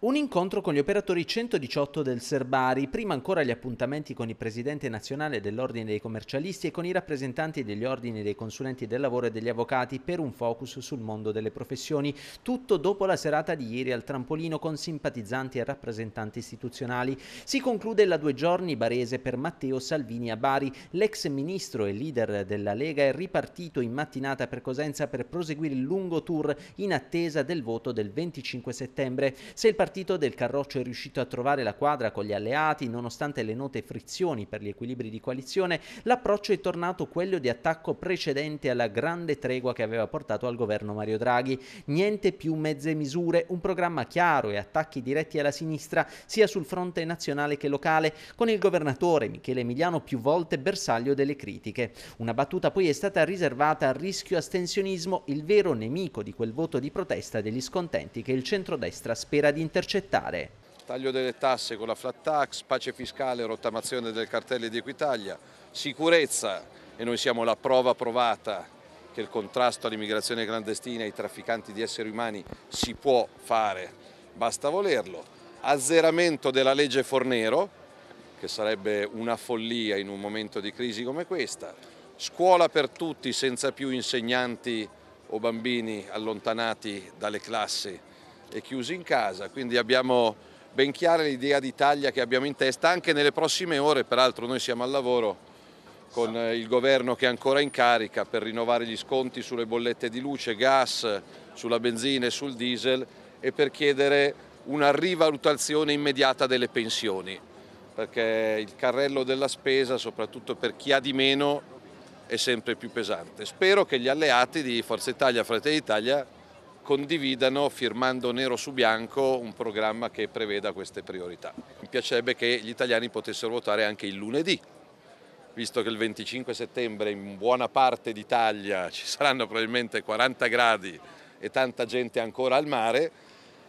Un incontro con gli operatori 118 del Serbari, prima ancora gli appuntamenti con il presidente nazionale dell'Ordine dei commercialisti e con i rappresentanti degli ordini dei consulenti del lavoro e degli avvocati per un focus sul mondo delle professioni, tutto dopo la serata di ieri al trampolino con simpatizzanti e rappresentanti istituzionali. Si conclude la due giorni barese per Matteo Salvini a Bari, l'ex ministro e leader della Lega è ripartito in mattinata per Cosenza per proseguire il lungo tour in attesa del voto del 25 settembre. Se il partito Del Carroccio è riuscito a trovare la quadra con gli alleati, nonostante le note frizioni per gli equilibri di coalizione, l'approccio è tornato quello di attacco precedente alla grande tregua che aveva portato al governo Mario Draghi. Niente più mezze misure, un programma chiaro e attacchi diretti alla sinistra sia sul fronte nazionale che locale, con il governatore Michele Emiliano più volte bersaglio delle critiche. Una battuta poi è stata riservata al rischio astensionismo, il vero nemico di quel voto di protesta degli scontenti che il centrodestra spera di interpretare intercettare. Taglio delle tasse con la flat tax, pace fiscale, rottamazione del cartello di Equitalia, sicurezza e noi siamo la prova provata che il contrasto all'immigrazione clandestina e ai trafficanti di esseri umani si può fare, basta volerlo. Azzeramento della legge Fornero, che sarebbe una follia in un momento di crisi come questa. Scuola per tutti senza più insegnanti o bambini allontanati dalle classi e chiusi in casa, quindi abbiamo ben chiara l'idea d'Italia che abbiamo in testa anche nelle prossime ore, peraltro noi siamo al lavoro con eh, il governo che è ancora in carica per rinnovare gli sconti sulle bollette di luce, gas, sulla benzina e sul diesel e per chiedere una rivalutazione immediata delle pensioni, perché il carrello della spesa, soprattutto per chi ha di meno, è sempre più pesante. Spero che gli alleati di Forza Italia Fratelli d'Italia condividano firmando nero su bianco un programma che preveda queste priorità. Mi piacerebbe che gli italiani potessero votare anche il lunedì, visto che il 25 settembre in buona parte d'Italia ci saranno probabilmente 40 gradi e tanta gente ancora al mare,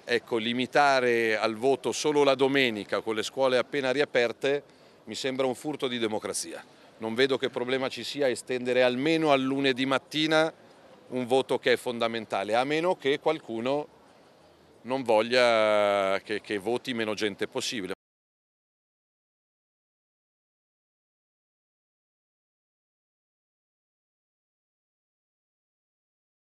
ecco, limitare al voto solo la domenica con le scuole appena riaperte mi sembra un furto di democrazia. Non vedo che problema ci sia estendere almeno al lunedì mattina un voto che è fondamentale, a meno che qualcuno non voglia che, che voti meno gente possibile.